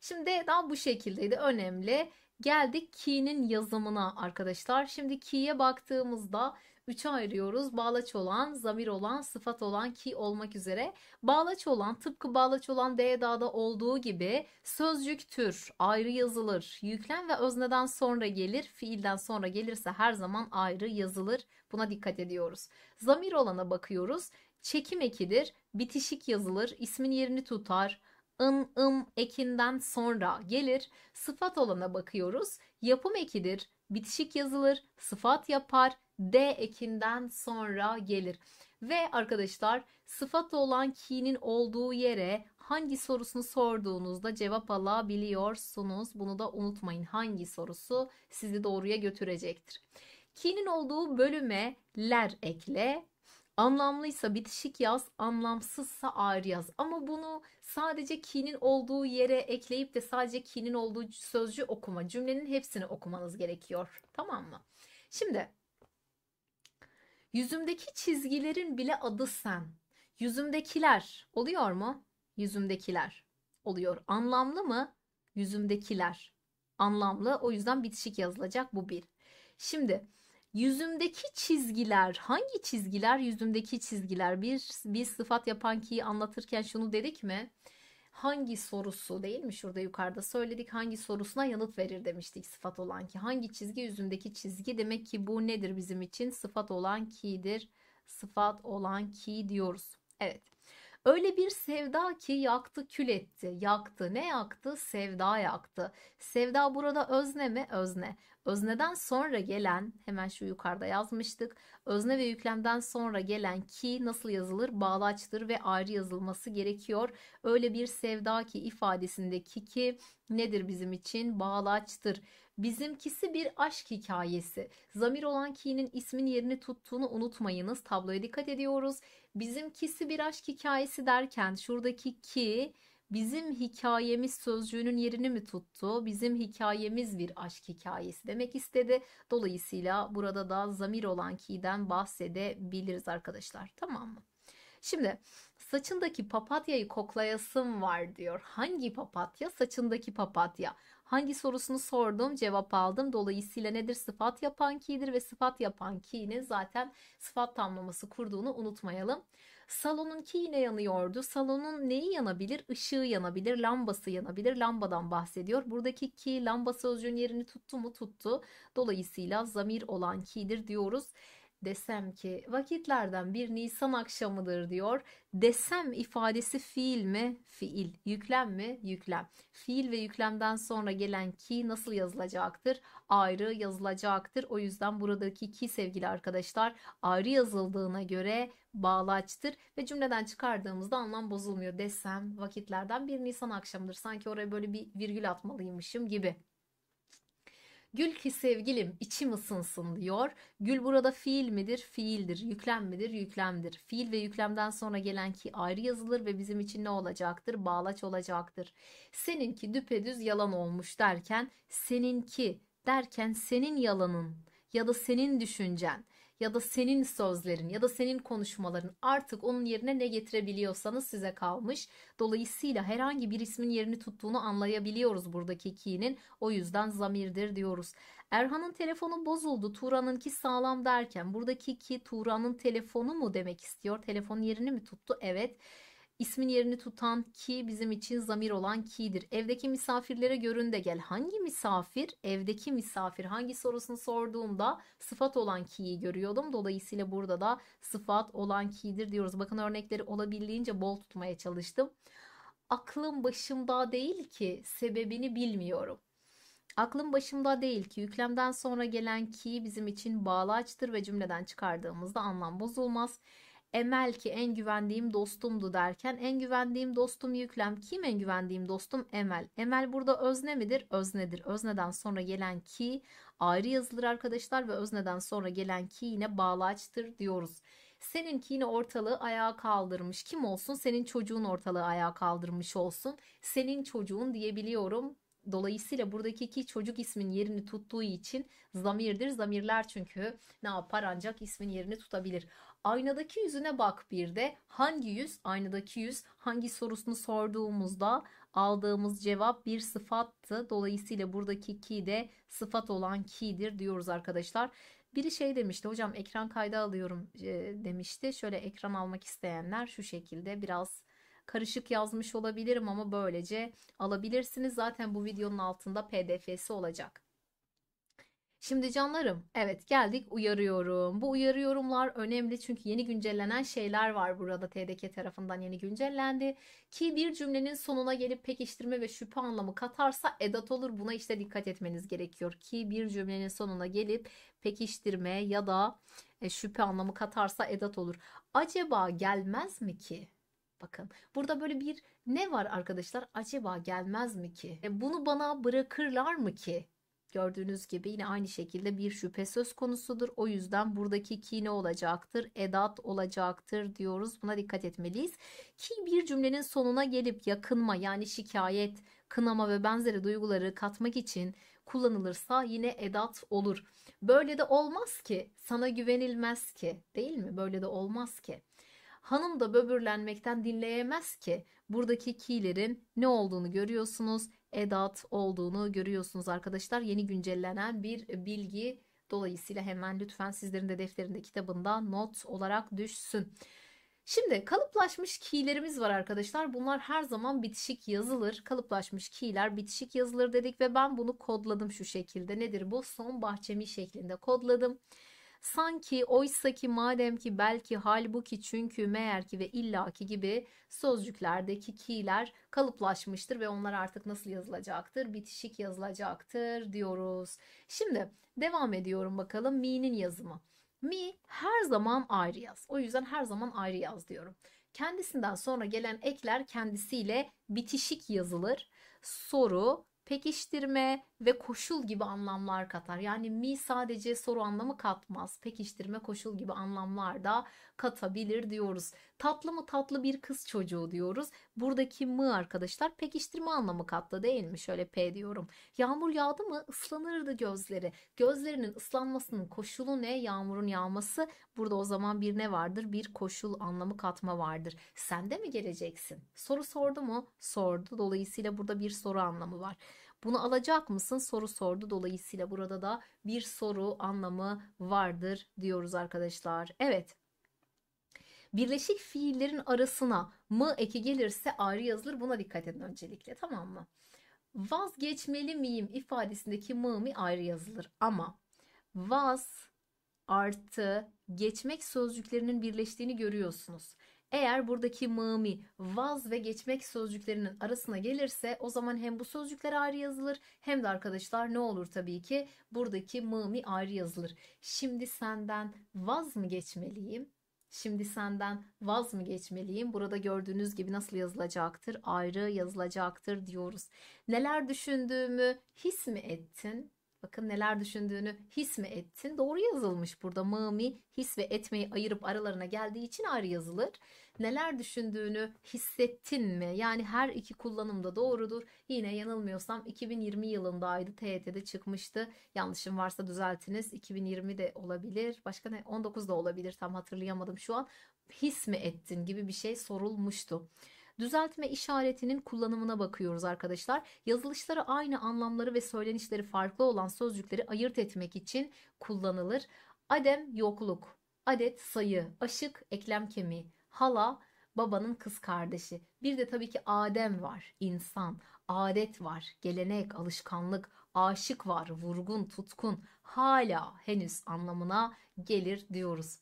Şimdi daha bu şekildeydi önemli. Geldik ki'nin yazımına arkadaşlar. Şimdi ki'ye baktığımızda 3'e ayırıyoruz. Bağlaç olan, zamir olan, sıfat olan, ki olmak üzere. Bağlaç olan tıpkı bağlaç olan DDA'da olduğu gibi sözcük tür ayrı yazılır. Yüklem ve özneden sonra gelir. Fiilden sonra gelirse her zaman ayrı yazılır. Buna dikkat ediyoruz. Zamir olana bakıyoruz. Çekim ekidir. Bitişik yazılır. ismin yerini tutar ın, ım ekinden sonra gelir. Sıfat olana bakıyoruz. Yapım ekidir, bitişik yazılır, sıfat yapar, d ekinden sonra gelir. Ve arkadaşlar sıfat olan ki'nin olduğu yere hangi sorusunu sorduğunuzda cevap alabiliyorsunuz. Bunu da unutmayın. Hangi sorusu sizi doğruya götürecektir. Ki'nin olduğu bölüme ler ekle, Anlamlıysa bitişik yaz, anlamsızsa ayrı yaz. Ama bunu sadece ki'nin olduğu yere ekleyip de sadece ki'nin olduğu sözcü okuma. Cümlenin hepsini okumanız gerekiyor. Tamam mı? Şimdi yüzümdeki çizgilerin bile adı sen. Yüzümdekiler oluyor mu? Yüzümdekiler oluyor. Anlamlı mı? Yüzümdekiler. Anlamlı. O yüzden bitişik yazılacak bu bir. Şimdi Yüzümdeki çizgiler hangi çizgiler? Yüzümdeki çizgiler bir bir sıfat yapan ki anlatırken şunu dedik mi? Hangi sorusu değil mi? Şurada yukarıda söyledik hangi sorusuna yanıt verir demiştik sıfat olan ki. Hangi çizgi yüzümdeki çizgi? Demek ki bu nedir bizim için? Sıfat olan ki'dir. Sıfat olan ki diyoruz. Evet. Öyle bir sevda ki yaktı kül etti. Yaktı ne yaktı? Sevda yaktı. Sevda burada özne mi? Özne. Özneden sonra gelen hemen şu yukarıda yazmıştık. Özne ve yüklemden sonra gelen ki nasıl yazılır? Bağlaçtır ve ayrı yazılması gerekiyor. Öyle bir sevda ki ifadesindeki ki nedir bizim için? Bağlaçtır. Bizimkisi bir aşk hikayesi. Zamir olan ki'nin ismin yerini tuttuğunu unutmayınız. Tabloya dikkat ediyoruz. Bizimkisi bir aşk hikayesi derken şuradaki ki bizim hikayemiz sözcüğünün yerini mi tuttu? Bizim hikayemiz bir aşk hikayesi demek istedi. Dolayısıyla burada da zamir olan ki'den bahsedebiliriz arkadaşlar. Tamam mı? Şimdi Saçındaki papatyayı koklayasım var diyor. Hangi papatya? Saçındaki papatya. Hangi sorusunu sordum cevap aldım. Dolayısıyla nedir sıfat yapan ki'dir ve sıfat yapan ki'nin zaten sıfat tamlaması kurduğunu unutmayalım. Salonun ki yine yanıyordu. Salonun neyi yanabilir? Işığı yanabilir, lambası yanabilir. Lambadan bahsediyor. Buradaki ki lamba sözcüğün yerini tuttu mu? Tuttu. Dolayısıyla zamir olan ki'dir diyoruz desem ki vakitlerden bir Nisan akşamıdır diyor. Desem ifadesi fiil mi? Fiil. Yüklem mi? Yüklem. Fiil ve yüklemden sonra gelen ki nasıl yazılacaktır? Ayrı yazılacaktır. O yüzden buradaki ki sevgili arkadaşlar ayrı yazıldığına göre bağlaçtır ve cümleden çıkardığımızda anlam bozulmuyor desem vakitlerden bir Nisan akşamıdır. Sanki oraya böyle bir virgül atmalıymışım gibi. Gül ki sevgilim içim ısınsın diyor. Gül burada fiil midir? Fiildir. Yüklem midir? Yüklemdir. Fiil ve yüklemden sonra gelen ki ayrı yazılır ve bizim için ne olacaktır? Bağlaç olacaktır. Seninki düpedüz yalan olmuş derken seninki derken senin yalanın ya da senin düşüncen ya da senin sözlerin ya da senin konuşmaların artık onun yerine ne getirebiliyorsanız size kalmış. Dolayısıyla herhangi bir ismin yerini tuttuğunu anlayabiliyoruz buradaki ki'nin. O yüzden zamirdir diyoruz. Erhan'ın telefonu bozuldu. Turan'ınki sağlam derken buradaki ki Turan'ın telefonu mu demek istiyor? Telefon yerini mi tuttu? Evet. İsmin yerini tutan ki bizim için zamir olan ki'dir. Evdeki misafirlere görün de gel. Hangi misafir? Evdeki misafir hangi sorusunu sorduğumda sıfat olan ki'yi görüyordum. Dolayısıyla burada da sıfat olan ki'dir diyoruz. Bakın örnekleri olabildiğince bol tutmaya çalıştım. Aklım başımda değil ki sebebini bilmiyorum. Aklım başımda değil ki yüklemden sonra gelen ki bizim için bağlaçtır ve cümleden çıkardığımızda anlam bozulmaz. Emel ki en güvendiğim dostumdu derken en güvendiğim dostum yüklem kim en güvendiğim dostum Emel. Emel burada özne midir? Öznedir. Özneden sonra gelen ki ayrı yazılır arkadaşlar ve özneden sonra gelen ki yine bağlaçtır diyoruz. Seninki yine ortalığı ayağa kaldırmış. Kim olsun? Senin çocuğun ortalığı ayağa kaldırmış olsun. Senin çocuğun diyebiliyorum. Dolayısıyla buradaki ki çocuk ismin yerini tuttuğu için zamirdir. Zamirler çünkü ne yapar ancak ismin yerini tutabilir. Aynadaki yüzüne bak bir de hangi yüz aynadaki yüz hangi sorusunu sorduğumuzda aldığımız cevap bir sıfattı. Dolayısıyla buradaki ki de sıfat olan ki'dir diyoruz arkadaşlar. Biri şey demişti hocam ekran kayda alıyorum e, demişti. Şöyle ekran almak isteyenler şu şekilde biraz karışık yazmış olabilirim ama böylece alabilirsiniz. Zaten bu videonun altında pdf'si olacak. Şimdi canlarım, evet geldik uyarıyorum. Bu uyarıyorumlar önemli çünkü yeni güncellenen şeyler var burada TDK tarafından yeni güncellendi. Ki bir cümlenin sonuna gelip pekiştirme ve şüphe anlamı katarsa edat olur. Buna işte dikkat etmeniz gerekiyor. Ki bir cümlenin sonuna gelip pekiştirme ya da e, şüphe anlamı katarsa edat olur. Acaba gelmez mi ki? Bakın burada böyle bir ne var arkadaşlar? Acaba gelmez mi ki? E, bunu bana bırakırlar mı ki? Gördüğünüz gibi yine aynı şekilde bir şüphe söz konusudur. O yüzden buradaki ki ne olacaktır? Edat olacaktır diyoruz. Buna dikkat etmeliyiz. Ki bir cümlenin sonuna gelip yakınma yani şikayet, kınama ve benzeri duyguları katmak için kullanılırsa yine edat olur. Böyle de olmaz ki, sana güvenilmez ki değil mi? Böyle de olmaz ki. Hanım da böbürlenmekten dinleyemez ki. Buradaki kilerin ne olduğunu görüyorsunuz edat olduğunu görüyorsunuz arkadaşlar. Yeni güncellenen bir bilgi. Dolayısıyla hemen lütfen sizlerin de defterinde kitabında not olarak düşsün. Şimdi kalıplaşmış kilerimiz var arkadaşlar. Bunlar her zaman bitişik yazılır. Kalıplaşmış kiler bitişik yazılır dedik ve ben bunu kodladım şu şekilde. Nedir bu? Son bahçemi şeklinde kodladım. Sanki oysaki madem ki belki halbuki çünkü meğer ve illaki gibi sözcüklerdeki ki'ler kalıplaşmıştır ve onlar artık nasıl yazılacaktır? Bitişik yazılacaktır diyoruz. Şimdi devam ediyorum bakalım mi'nin yazımı. Mi her zaman ayrı yaz. O yüzden her zaman ayrı yaz diyorum. Kendisinden sonra gelen ekler kendisiyle bitişik yazılır. Soru, pekiştirme, ve koşul gibi anlamlar katar. Yani mi sadece soru anlamı katmaz. Pekiştirme koşul gibi anlamlar da katabilir diyoruz. Tatlı mı tatlı bir kız çocuğu diyoruz. Buradaki mı arkadaşlar pekiştirme anlamı katlı değil mi? Şöyle P diyorum. Yağmur yağdı mı ıslanırdı gözleri. Gözlerinin ıslanmasının koşulu ne? Yağmurun yağması. Burada o zaman bir ne vardır? Bir koşul anlamı katma vardır. Sen de mi geleceksin? Soru sordu mu? Sordu. Dolayısıyla burada bir soru anlamı var. Bunu alacak mısın soru sordu. Dolayısıyla burada da bir soru anlamı vardır diyoruz arkadaşlar. Evet. Birleşik fiillerin arasına mı eki gelirse ayrı yazılır. Buna dikkat edin öncelikle tamam mı? Vazgeçmeli miyim ifadesindeki mı mi ayrı yazılır ama vaz artı geçmek sözcüklerinin birleştiğini görüyorsunuz. Eğer buradaki mami, vaz ve geçmek sözcüklerinin arasına gelirse o zaman hem bu sözcükler ayrı yazılır hem de arkadaşlar ne olur tabii ki buradaki mami ayrı yazılır. Şimdi senden vaz mı geçmeliyim? Şimdi senden vaz mı geçmeliyim? Burada gördüğünüz gibi nasıl yazılacaktır? Ayrı yazılacaktır diyoruz. Neler düşündüğümü his mi ettin? Bakın neler düşündüğünü his mi ettin? Doğru yazılmış burada. Mami his ve etmeyi ayırıp aralarına geldiği için ayrı yazılır. Neler düşündüğünü hissettin mi? Yani her iki kullanımda doğrudur. Yine yanılmıyorsam 2020 yılındaydı. TET'de çıkmıştı. Yanlışım varsa düzeltiniz. 2020 de olabilir. Başka ne? 19 da olabilir. Tam hatırlayamadım şu an. His mi ettin gibi bir şey sorulmuştu. Düzeltme işaretinin kullanımına bakıyoruz arkadaşlar. Yazılışları aynı anlamları ve söylenişleri farklı olan sözcükleri ayırt etmek için kullanılır. Adem yokluk, adet sayı, aşık eklem kemiği, hala babanın kız kardeşi. Bir de tabii ki Adem var, insan, adet var, gelenek, alışkanlık, aşık var, vurgun, tutkun, hala henüz anlamına gelir diyoruz.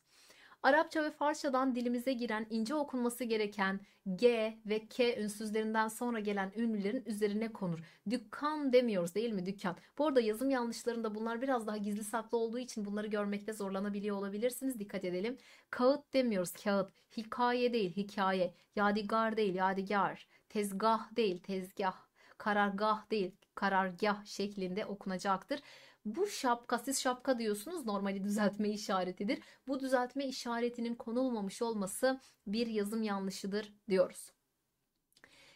Arapça ve Farsçadan dilimize giren ince okunması gereken G ve K ünsüzlerinden sonra gelen ünlülerin üzerine konur. Dükkan demiyoruz değil mi dükkan? Bu arada yazım yanlışlarında bunlar biraz daha gizli saklı olduğu için bunları görmekte zorlanabiliyor olabilirsiniz. Dikkat edelim. Kağıt demiyoruz kağıt. Hikaye değil hikaye. Yadigar değil yadigar. Tezgah değil tezgah. Karargah değil karargah şeklinde okunacaktır. Bu şapka siz şapka diyorsunuz normali düzeltme işaretidir. Bu düzeltme işaretinin konulmamış olması bir yazım yanlışıdır diyoruz.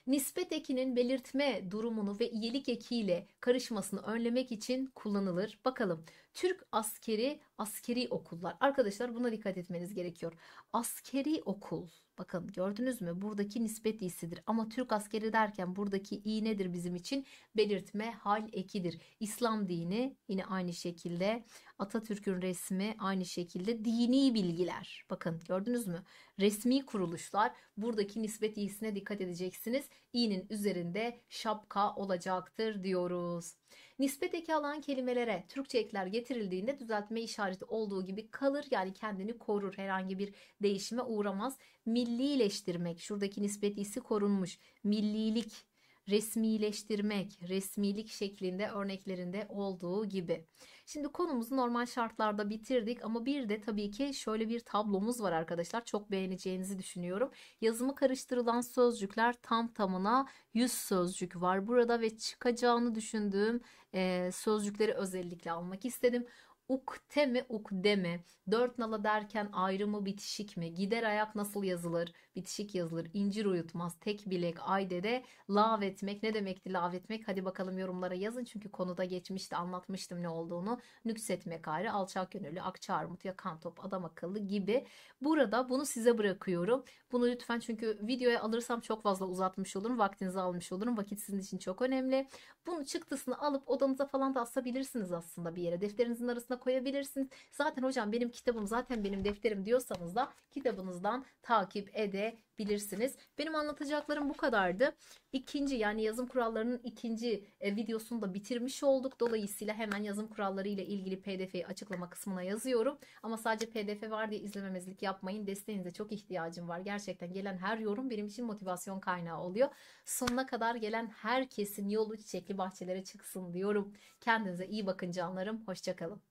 Nispet ekinin belirtme durumunu ve iyilik ekiyle karışmasını önlemek için kullanılır. Bakalım Türk askeri askeri okullar. Arkadaşlar buna dikkat etmeniz gerekiyor. Askeri okul bakın gördünüz mü buradaki nispet iyisidir ama Türk askeri derken buradaki iyi nedir bizim için belirtme hal ekidir. İslam dini yine aynı şekilde Atatürk'ün resmi aynı şekilde dini bilgiler bakın gördünüz mü resmi kuruluşlar buradaki nispet iyisine dikkat edeceksiniz i'nin üzerinde şapka olacaktır diyoruz. Nispet eki alan kelimelere Türkçe ekler getirildiğinde düzeltme işareti olduğu gibi kalır yani kendini korur herhangi bir değişime uğramaz. Millileştirmek şuradaki nispet isi korunmuş. Millilik resmileştirmek, resmilik şeklinde örneklerinde olduğu gibi. Şimdi konumuzu normal şartlarda bitirdik ama bir de tabii ki şöyle bir tablomuz var arkadaşlar. Çok beğeneceğinizi düşünüyorum. Yazımı karıştırılan sözcükler tam tamına 100 sözcük var burada ve çıkacağını düşündüğüm e, sözcükleri özellikle almak istedim ukte mi ukde mi? Dört nala derken ayrımı bitişik mi? Gider ayak nasıl yazılır? bitişik yazılır. İncir uyutmaz, tek bilek, aydede, lav etmek. Ne demekti lav etmek? Hadi bakalım yorumlara yazın çünkü konuda geçmişte anlatmıştım ne olduğunu. Nüksetmek ayrı, alçak gönüllü, akça armut, yakan top, adam akıllı gibi. Burada bunu size bırakıyorum. Bunu lütfen çünkü videoya alırsam çok fazla uzatmış olurum. Vaktinizi almış olurum. Vakit sizin için çok önemli. Bunu çıktısını alıp odanıza falan da asabilirsiniz aslında bir yere. Defterinizin arasına koyabilirsiniz. Zaten hocam benim kitabım zaten benim defterim diyorsanız da kitabınızdan takip edin verebilirsiniz. Benim anlatacaklarım bu kadardı. İkinci yani yazım kurallarının ikinci e, videosunu da bitirmiş olduk. Dolayısıyla hemen yazım kuralları ile ilgili pdf'yi açıklama kısmına yazıyorum. Ama sadece pdf var diye izlememezlik yapmayın. Desteğinize çok ihtiyacım var. Gerçekten gelen her yorum benim için motivasyon kaynağı oluyor. Sonuna kadar gelen herkesin yolu çiçekli bahçelere çıksın diyorum. Kendinize iyi bakın canlarım. Hoşçakalın.